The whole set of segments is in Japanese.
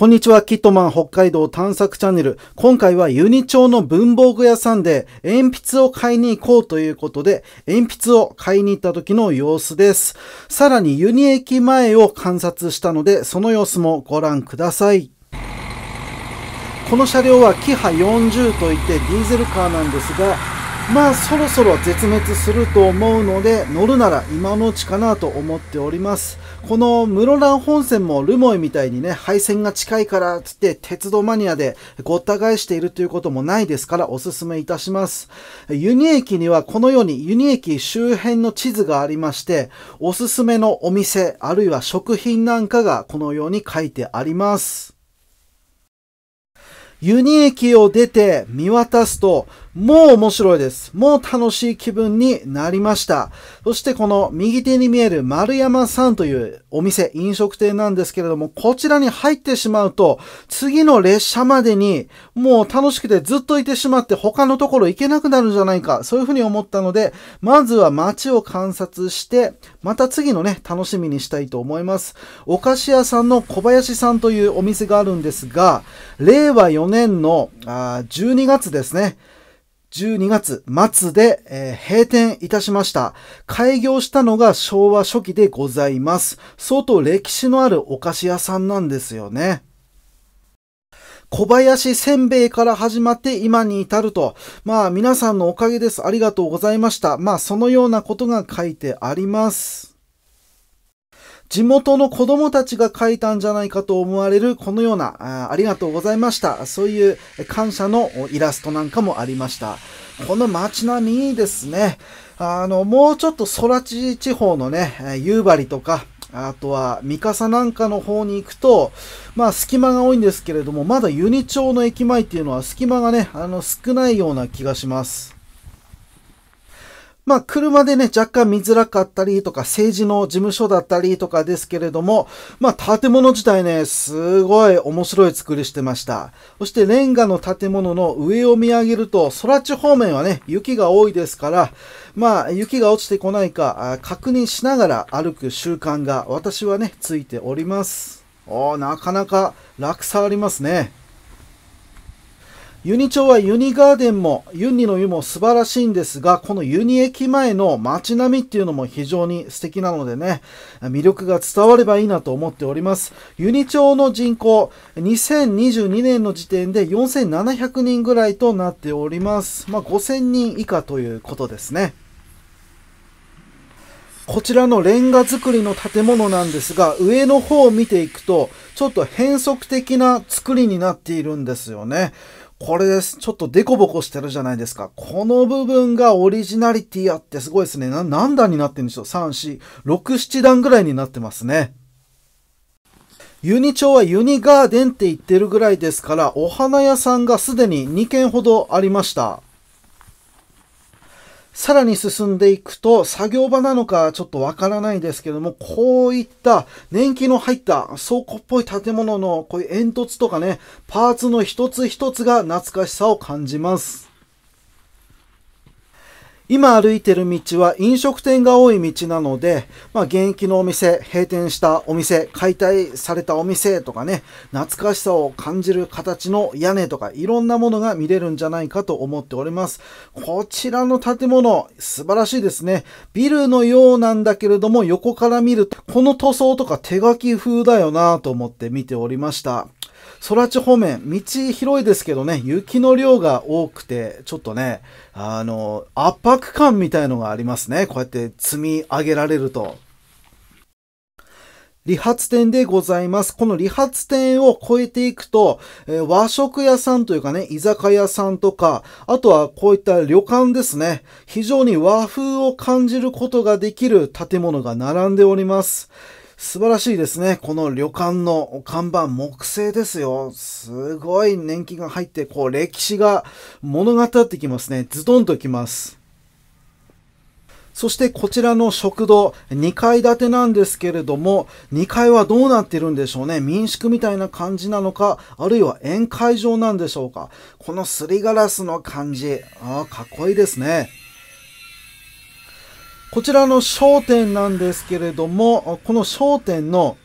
こんにちは、キットマン北海道探索チャンネル。今回はユニ町の文房具屋さんで鉛筆を買いに行こうということで、鉛筆を買いに行った時の様子です。さらにユニ駅前を観察したので、その様子もご覧ください。この車両はキハ40といってディーゼルカーなんですが、まあそろそろ絶滅すると思うので乗るなら今のうちかなと思っております。この室蘭本線もルモイみたいにね、配線が近いからつって鉄道マニアでごった返しているということもないですからおすすめいたします。ユニ駅にはこのようにユニ駅周辺の地図がありまして、おすすめのお店あるいは食品なんかがこのように書いてあります。湯に駅を出て見渡すと、もう面白いです。もう楽しい気分になりました。そしてこの右手に見える丸山さんというお店、飲食店なんですけれども、こちらに入ってしまうと、次の列車までにもう楽しくてずっといてしまって他のところ行けなくなるんじゃないか、そういうふうに思ったので、まずは街を観察して、また次のね、楽しみにしたいと思います。お菓子屋さんの小林さんというお店があるんですが、令和4年のあ12月ですね。12月末で、えー、閉店いたしました。開業したのが昭和初期でございます。相当歴史のあるお菓子屋さんなんですよね。小林せんべいから始まって今に至ると。まあ皆さんのおかげです。ありがとうございました。まあそのようなことが書いてあります。地元の子供たちが書いたんじゃないかと思われるこのようなあありがとうございました。そういう感謝のイラストなんかもありました。この街並みですね。あの、もうちょっと空地地方のね、夕張とか、あとは、三笠なんかの方に行くと、まあ、隙間が多いんですけれども、まだユニ町の駅前っていうのは隙間がね、あの、少ないような気がします。まあ、車でね、若干見づらかったりとか、政治の事務所だったりとかですけれども、まあ、建物自体ね、すごい面白い作りしてました。そして、レンガの建物の上を見上げると、空地方面はね、雪が多いですから、まあ、雪が落ちてこないか、確認しながら歩く習慣が、私はね、ついております。おなかなか落差ありますね。ユニ町はユニガーデンもユニの湯も素晴らしいんですが、このユニ駅前の街並みっていうのも非常に素敵なのでね、魅力が伝わればいいなと思っております。ユニ町の人口、2022年の時点で4700人ぐらいとなっております。まあ、5000人以下ということですね。こちらのレンガ造りの建物なんですが、上の方を見ていくと、ちょっと変則的な造りになっているんですよね。これです。ちょっとデコボコしてるじゃないですか。この部分がオリジナリティあってすごいですね。何段になってるんでしょう ?3、4、6、7段ぐらいになってますね。ユニ町はユニガーデンって言ってるぐらいですから、お花屋さんがすでに2軒ほどありました。さらに進んでいくと、作業場なのかちょっとわからないですけども、こういった年季の入った倉庫っぽい建物のこういう煙突とかね、パーツの一つ一つが懐かしさを感じます。今歩いてる道は飲食店が多い道なので、まあ、現役のお店、閉店したお店、解体されたお店とかね、懐かしさを感じる形の屋根とか、いろんなものが見れるんじゃないかと思っております。こちらの建物、素晴らしいですね。ビルのようなんだけれども、横から見ると、この塗装とか手書き風だよなと思って見ておりました。空地方面、道広いですけどね、雪の量が多くて、ちょっとね、あの、圧迫感みたいのがありますね。こうやって積み上げられると。理髪店でございます。この理髪店を越えていくと、えー、和食屋さんというかね、居酒屋さんとか、あとはこういった旅館ですね。非常に和風を感じることができる建物が並んでおります。素晴らしいですね。この旅館の看板、木製ですよ。すごい年季が入って、こう、歴史が物語ってきますね。ズドンときます。そしてこちらの食堂、2階建てなんですけれども、2階はどうなってるんでしょうね。民宿みたいな感じなのか、あるいは宴会場なんでしょうか。このすりガラスの感じ、ああ、かっこいいですね。こちらの商店なんですけれども、この商店の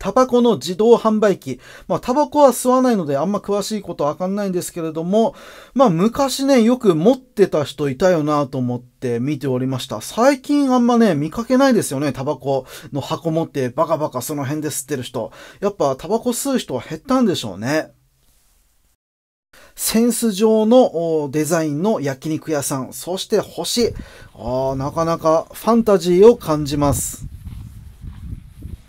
タバコの自動販売機。まあ、タバコは吸わないのであんま詳しいことわかんないんですけれども、まあ、昔ね、よく持ってた人いたよなと思って見ておりました。最近あんまね、見かけないですよね。タバコの箱持ってバカバカその辺で吸ってる人。やっぱタバコ吸う人は減ったんでしょうね。センス上のデザインの焼肉屋さん、そして星。ああ、なかなかファンタジーを感じます。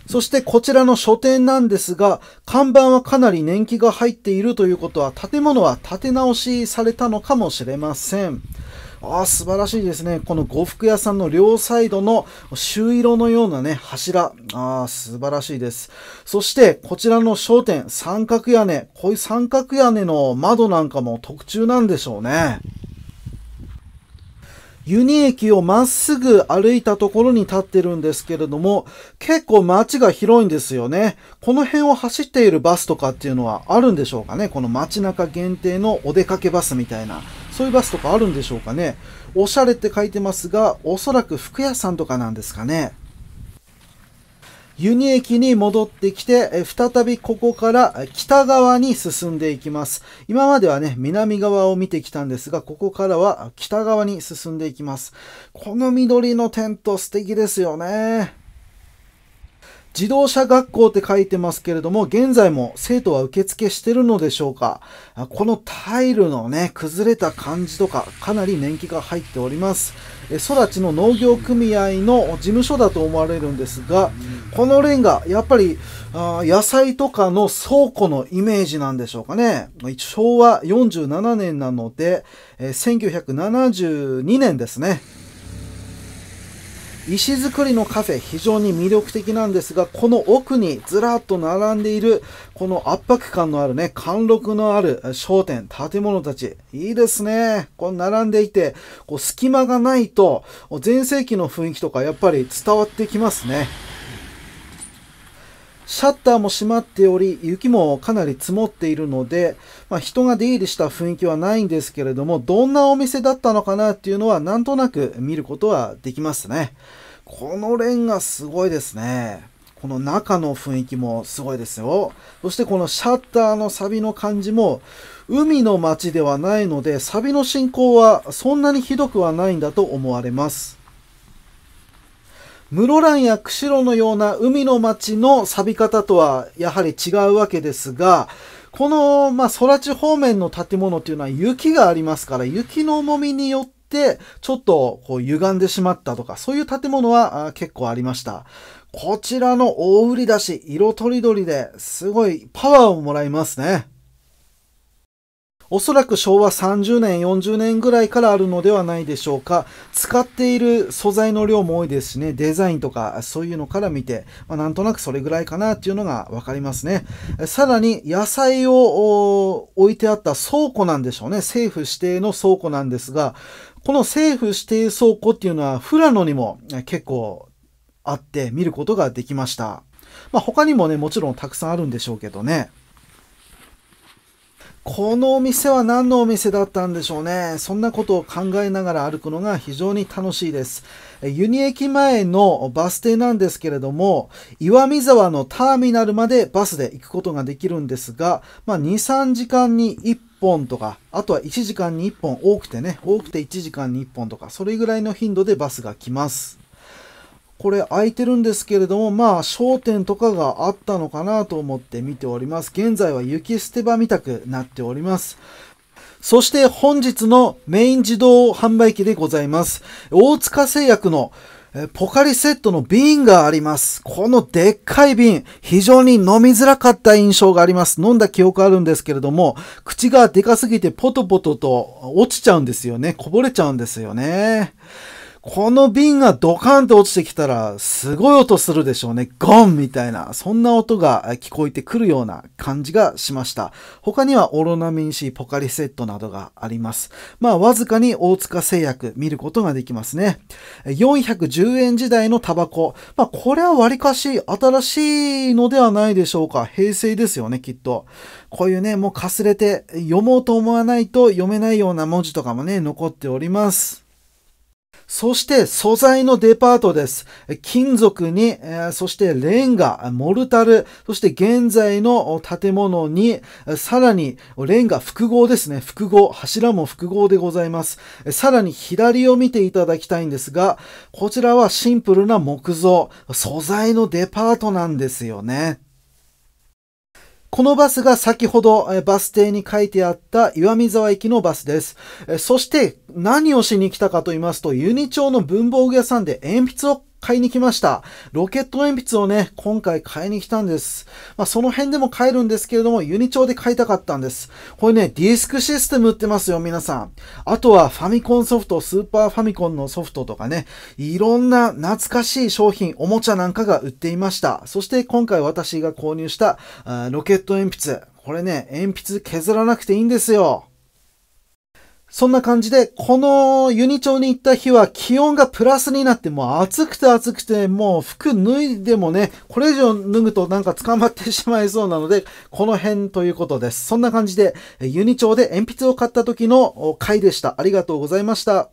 そしてこちらの書店なんですが、看板はかなり年季が入っているということは、建物は建て直しされたのかもしれません。ああ、素晴らしいですね。この呉服屋さんの両サイドの朱色のようなね、柱。ああ、素晴らしいです。そして、こちらの商店、三角屋根。こういう三角屋根の窓なんかも特注なんでしょうね。湯ニ駅をまっすぐ歩いたところに立ってるんですけれども、結構街が広いんですよね。この辺を走っているバスとかっていうのはあるんでしょうかねこの街中限定のお出かけバスみたいな。そういうバスとかあるんでしょうかねおしゃれって書いてますが、おそらく服屋さんとかなんですかね。ユニ駅に戻ってきて、再びここから北側に進んでいきます。今まではね、南側を見てきたんですが、ここからは北側に進んでいきます。この緑のテント素敵ですよね。自動車学校って書いてますけれども、現在も生徒は受付してるのでしょうかこのタイルのね、崩れた感じとか、かなり年季が入っております。育ちの農業組合の事務所だと思われるんですが、このレンガ、やっぱり野菜とかの倉庫のイメージなんでしょうかね。昭和47年なので、1972年ですね。石造りのカフェ非常に魅力的なんですがこの奥にずらっと並んでいるこの圧迫感のあるね貫禄のある商店建物たちいいですねこう並んでいてこう隙間がないと全盛期の雰囲気とかやっぱり伝わってきますねシャッターも閉まっており、雪もかなり積もっているので、まあ、人が出入りした雰囲気はないんですけれども、どんなお店だったのかなっていうのはなんとなく見ることはできますね。このレンガすごいですね。この中の雰囲気もすごいですよ。そしてこのシャッターのサビの感じも、海の街ではないので、サビの進行はそんなにひどくはないんだと思われます。室蘭や釧路のような海の町の錆び方とはやはり違うわけですが、この、まあ、空地方面の建物っていうのは雪がありますから、雪の重みによって、ちょっとこう歪んでしまったとか、そういう建物は結構ありました。こちらの大売り出し、色とりどりですごいパワーをもらいますね。おそらく昭和30年、40年ぐらいからあるのではないでしょうか。使っている素材の量も多いですしね、デザインとかそういうのから見て、まあ、なんとなくそれぐらいかなっていうのがわかりますね。さらに野菜を置いてあった倉庫なんでしょうね。政府指定の倉庫なんですが、この政府指定倉庫っていうのは富良野にも結構あって見ることができました。まあ、他にもね、もちろんたくさんあるんでしょうけどね。このお店は何のお店だったんでしょうね。そんなことを考えながら歩くのが非常に楽しいです。ユニ駅前のバス停なんですけれども、岩見沢のターミナルまでバスで行くことができるんですが、まあ、2、3時間に1本とか、あとは1時間に1本、多くてね、多くて1時間に1本とか、それぐらいの頻度でバスが来ます。これ空いてるんですけれども、まあ、焦点とかがあったのかなと思って見ております。現在は雪捨て場みたくなっております。そして本日のメイン自動販売機でございます。大塚製薬のポカリセットの瓶があります。このでっかい瓶、非常に飲みづらかった印象があります。飲んだ記憶あるんですけれども、口がでかすぎてポトポトと落ちちゃうんですよね。こぼれちゃうんですよね。この瓶がドカンって落ちてきたら、すごい音するでしょうね。ゴンみたいな、そんな音が聞こえてくるような感じがしました。他にはオロナミン C ポカリセットなどがあります。まあ、わずかに大塚製薬見ることができますね。410円時代のタバコ。まあ、これは割かし新しいのではないでしょうか。平成ですよね、きっと。こういうね、もうかすれて読もうと思わないと読めないような文字とかもね、残っております。そして素材のデパートです。金属に、そしてレンガ、モルタル、そして現在の建物に、さらにレンガ複合ですね。複合、柱も複合でございます。さらに左を見ていただきたいんですが、こちらはシンプルな木造、素材のデパートなんですよね。このバスが先ほどバス停に書いてあった岩見沢行きのバスです。そして何をしに来たかと言いますと、ユニ町の文房具屋さんで鉛筆を買いに来ました。ロケット鉛筆をね、今回買いに来たんです。まあ、その辺でも買えるんですけれども、ユニチョウで買いたかったんです。これね、ディスクシステム売ってますよ、皆さん。あとはファミコンソフト、スーパーファミコンのソフトとかね、いろんな懐かしい商品、おもちゃなんかが売っていました。そして今回私が購入した、ロケット鉛筆。これね、鉛筆削らなくていいんですよ。そんな感じで、このユニチョウに行った日は気温がプラスになって、もう暑くて暑くて、もう服脱いでもね、これ以上脱ぐとなんか捕まってしまいそうなので、この辺ということです。そんな感じで、ユニチョウで鉛筆を買った時の回でした。ありがとうございました。